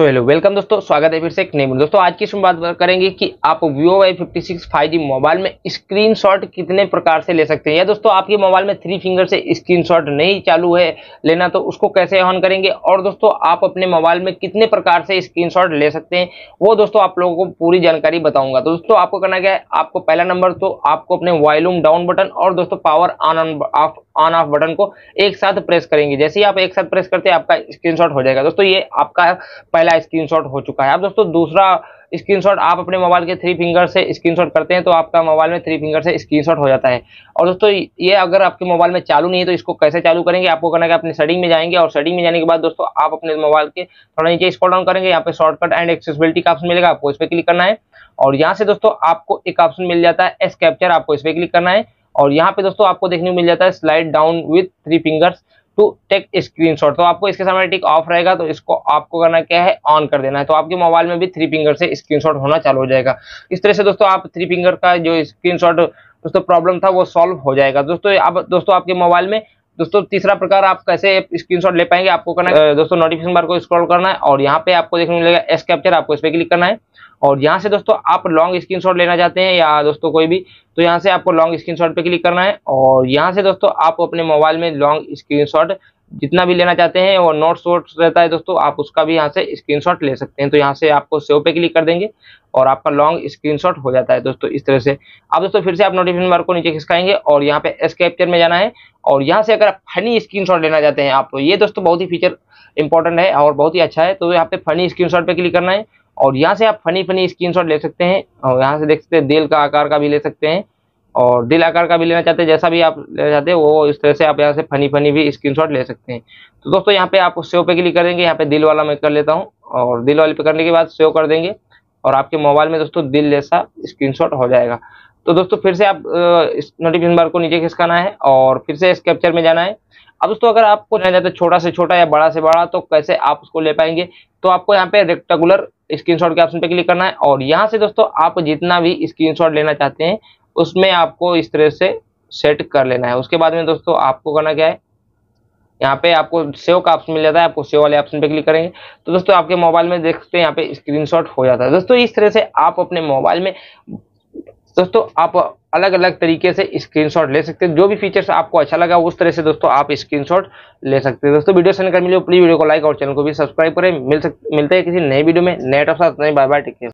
so hello welcome दोस्तों स्वागत है फिर से एक नई दोस्तों आज की इसमें बात करेंगे कि आप Vivo Y fifty six five G mobile में स्क्रीनशॉट कितने प्रकार से ले सकते हैं या दोस्तों आपके मोबाइल में थ्री फिंगर से स्क्रीनशॉट नहीं चालू है लेना तो उसको कैसे ऑन करेंगे और दोस्तों आप अपने मोबाइल में कितने प्रकार से स्क्रीनशॉट ले सकते हैं वो दोस्तों आप लोगों को पूरी जानकारी बताऊंगा तो दोस्तों आपको करना क्या है आपको पहला नंबर तो आपको अपने वॉल्यूम डाउन बटन और दोस्तों power on on off on off button को एक साथ प्रेस करेंगे जैसे ही आप एक साथ प्रेस करते हैं आपका स्क्रीनशॉट हो जाएगा दोस्तों ये आपका पहला स्क्रीनशॉट हो चुका है अब दोस्तों दूसरा स्क्रीनशॉट आप अपने मोबाइल के थ्री फिंगर से स्क्रीनशॉट करते हैं तो आपका मोबाइल में थ्री फिंगर से स्क्रीनशॉट हो जाता है और दोस्तों ये अगर आपके मोबाइल में चालू नहीं है तो इसको कैसे चालू करेंगे आपको करना है कि अपने सेटिंग में जाएंगे और सेटिंग में जाने के बाद दोस्तों आप अपने मोबाइल के थोड़ा नीचे स्क्रॉल डाउन करेंगे यहाँ पे शॉर्टकट एंड एक्सेसिबिलिटी का ऑप्शन मिलेगा आपको इस पर क्लिक करना है और यहाँ से दोस्तों आपको एक ऑप्शन मिल जाता है एस कैप्चर आपको इस पर क्लिक करना है और यहाँ पे दोस्तों आपको देखने को मिल जाता है slide down with three fingers to take screen तो आपको इसके सामने टिक ऑफ रहेगा तो इसको आपको करना क्या है ऑन कर देना है तो आपके मोबाइल में भी थ्री फिंगर से स्क्रीन होना चालू हो जाएगा इस तरह से दोस्तों आप थ्री फिंगर का जो स्क्रीन दोस्तों प्रॉब्लम था वो सॉल्व हो जाएगा दोस्तों अब दोस्तों आपके मोबाइल में दोस्तों तीसरा प्रकार आप कैसे स्क्रीनशॉट ले पाएंगे आपको करना है दोस्तों नोटिफिकेशन बार को स्क्रॉल करना है और यहाँ पे आपको देखने मिलेगा एस कैप्चर आपको इस पर क्लिक करना है और यहाँ से दोस्तों आप लॉन्ग स्क्रीनशॉट लेना चाहते हैं या दोस्तों कोई भी तो यहाँ से आपको लॉन्ग स्क्रीनशॉट पे क्लिक करना है और यहाँ से दोस्तों आप अपने मोबाइल में लॉन्ग स्क्रीनशॉट जितना भी लेना चाहते हैं और नोट शोट रहता है दोस्तों आप उसका भी यहाँ से स्क्रीनशॉट ले सकते हैं तो यहाँ से आपको सेव पे क्लिक कर देंगे और आपका लॉन्ग स्क्रीनशॉट हो जाता है दोस्तों इस तरह से आप दोस्तों फिर से आप नोटिफिकेशन बार को नीचे खिसकाएंगे और यहाँ पे एस कैप्चर में जाना है और यहाँ से अगर आप फनी स्क्रीनशॉट लेना चाहते हैं आप तो ये दोस्तों बहुत ही फीचर इंपॉर्टेंट है और बहुत ही अच्छा है तो यहाँ पे फनी स्क्रीनशॉट पे क्लिक करना है और यहाँ से आप फनी फनी स्क्रीन ले सकते हैं और यहाँ से देख सकते हैं दिल का आकार का भी ले सकते हैं और दिल आकार का भी लेना चाहते हैं जैसा भी आप लेना चाहते हैं वो इस तरह से आप यहाँ से फनी फनी भी स्क्रीनशॉट ले सकते हैं तो दोस्तों यहाँ पे आप सेव पे क्लिक करेंगे यहाँ पे दिल वाला मैं कर लेता हूँ और दिल वाले पे करने के बाद सेव कर देंगे और आपके मोबाइल में दोस्तों दिल जैसा स्क्रीनशॉट हो जाएगा तो दोस्तों फिर से आप इस नोटिफिकेशन बार को नीचे खिसकाना है और फिर से इस कैप्चर में जाना है अब दोस्तों अगर आपको जाना जाता है तो छोटा से छोटा या बड़ा से बड़ा तो कैसे आप उसको ले पाएंगे तो आपको यहाँ पे रेक्टेगुलर स्क्रीनशॉट के ऑप्शन पे क्लिक करना है और यहाँ से दोस्तों आप जितना भी स्क्रीनशॉट लेना चाहते हैं उसमें आपको इस तरह से सेट कर लेना है उसके बाद में दोस्तों आपको करना क्या है यहाँ पे आपको सेव का ऑप्शन मिल जाता है आपको सेव वाले ऑप्शन पे क्लिक करेंगे तो दोस्तों आपके मोबाइल में देखते हैं यहाँ पे स्क्रीनशॉट हो जाता है दोस्तों इस तरह से आप अपने मोबाइल में दोस्तों आप अलग अलग तरीके से स्क्रीनशॉट ले सकते हैं जो भी फीचर्स आपको अच्छा लगा उस तरह से दोस्तों आप स्क्रीनशॉट ले सकते हैं दोस्तों वीडियो सेंड कर मिले प्लीज वीडियो को लाइक और चैनल को भी सब्सक्राइब करें मिल सक मिलते हैं किसी नए वीडियो में नए टॉप साथ नए बाय बाय टेक